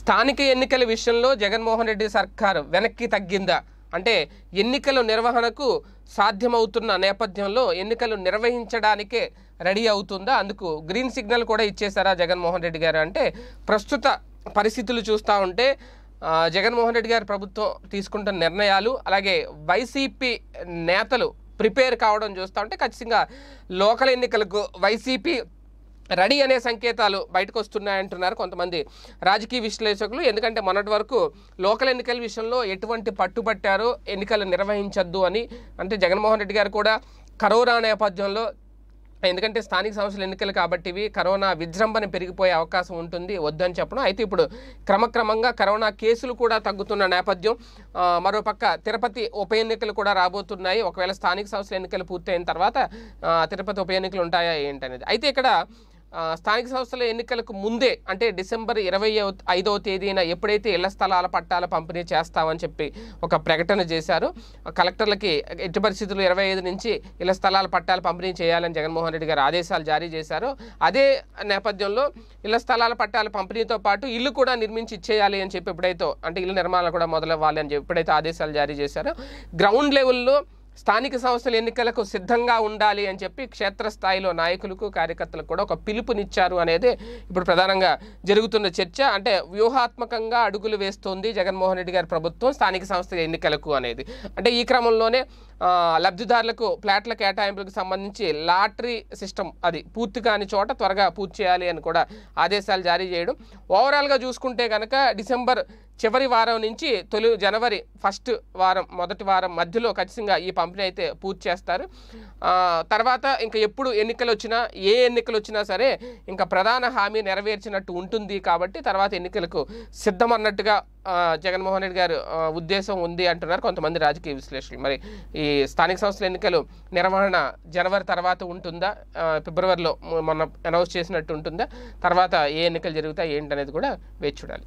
స్థానిక ఎన్నికల విషయంలో జగన్మోహన్ రెడ్డి సర్కారు వెనక్కి తగ్గిందా అంటే ఎన్నికల నిర్వహణకు సాధ్యమవుతున్న నేపథ్యంలో ఎన్నికలు నిర్వహించడానికే రెడీ అవుతుందా అందుకు గ్రీన్ సిగ్నల్ కూడా ఇచ్చేశారా జగన్మోహన్ రెడ్డి గారు అంటే ప్రస్తుత పరిస్థితులు చూస్తూ ఉంటే జగన్మోహన్ రెడ్డి గారి ప్రభుత్వం తీసుకుంటున్న నిర్ణయాలు అలాగే వైసీపీ నేతలు ప్రిపేర్ కావడం చూస్తూ ఉంటే ఖచ్చితంగా లోకల్ ఎన్నికలకు వైసీపీ రెడీ అనే సంకేతాలు బయటకు వస్తున్నాయంటున్నారు కొంతమంది రాజకీయ విశ్లేషకులు ఎందుకంటే మొన్నటి వరకు లోకల్ ఎన్నికల విషయంలో ఎటువంటి పట్టుబట్టారో ఎన్నికలు నిర్వహించద్దు అని అంటే జగన్మోహన్ రెడ్డి గారు కూడా కరోనా నేపథ్యంలో ఎందుకంటే స్థానిక సంస్థల ఎన్నికలు కాబట్టి ఇవి కరోనా విజృంభణ పెరిగిపోయే అవకాశం ఉంటుంది వద్దని చెప్పడం అయితే ఇప్పుడు క్రమక్రమంగా కరోనా కేసులు కూడా తగ్గుతున్న నేపథ్యం మరోపక్క తిరుపతి ఉప ఎన్నికలు కూడా రాబోతున్నాయి ఒకవేళ స్థానిక సంస్థల ఎన్నికలు పూర్తయిన తర్వాత తిరుపతి ఉప ఎన్నికలు ఉంటాయా ఏంటనేది అయితే ఇక్కడ స్థానిక సంస్థల ఎన్నికలకు ముందే అంటే డిసెంబర్ ఇరవై ఐదవ తేదీన ఎప్పుడైతే ఇళ్ల స్థలాల పట్టాల పంపిణీ చేస్తామని చెప్పి ఒక ప్రకటన చేశారు కలెక్టర్లకి ఎట్టి పరిస్థితులు ఇరవై ఐదు నుంచి ఇళ్ల స్థలాల పట్టాలు పంపిణీ చేయాలని జగన్మోహన్ రెడ్డి గారు ఆదేశాలు జారీ చేశారు అదే నేపథ్యంలో ఇళ్ల స్థలాల పట్టాల పంపిణీతో పాటు ఇల్లు కూడా నిర్మించి ఇచ్చేయాలి అని చెప్పి ఎప్పుడైతే అంటే ఇల్లు నిర్మాణాలు కూడా మొదలవ్వాలి అని చెప్పి ఎప్పుడైతే ఆదేశాలు జారీ చేశారో గ్రౌండ్ లెవెల్లో స్థానిక సంస్థల ఎన్నికలకు సిద్ధంగా ఉండాలి అని చెప్పి క్షేత్రస్థాయిలో నాయకులకు కార్యకర్తలకు కూడా ఒక పిలుపునిచ్చారు అనేది ఇప్పుడు ప్రధానంగా జరుగుతున్న చర్చ అంటే వ్యూహాత్మకంగా అడుగులు వేస్తోంది జగన్మోహన్ రెడ్డి గారి ప్రభుత్వం స్థానిక సంస్థల ఎన్నికలకు అనేది అంటే ఈ క్రమంలోనే లబ్ధిదారులకు ఫ్లాట్ల కేటాయింపులకు సంబంధించి లాటరీ సిస్టమ్ అది పూర్తి కాని చోట త్వరగా పూర్తి చేయాలి అని కూడా ఆదేశాలు జారీ చేయడం ఓవరాల్గా చూసుకుంటే కనుక డిసెంబర్ చివరి వారం నుంచి తొలి జనవరి ఫస్ట్ వారం మొదటి వారం మధ్యలో ఖచ్చితంగా ఈ పంపిణీ అయితే పూర్తి చేస్తారు తర్వాత ఇంకా ఎప్పుడు ఎన్నికలు వచ్చినా ఏ ఎన్నికలు వచ్చినా సరే ఇంకా ప్రధాన హామీ నెరవేర్చినట్టు ఉంటుంది కాబట్టి తర్వాత ఎన్నికలకు సిద్ధమన్నట్టుగా జగన్మోహన్ రెడ్డి గారు ఉద్దేశం ఉంది అంటున్నారు కొంతమంది రాజకీయ విశ్లేషకులు మరి ఈ స్థానిక సంస్థల ఎన్నికలు నిర్వహణ జనవరి తర్వాత ఉంటుందా ఫిబ్రవరిలో మొన్న అనౌన్స్ చేసినట్టు ఉంటుందా తర్వాత ఏ ఎన్నికలు జరుగుతాయి ఏంటనేది కూడా వేచి చూడాలి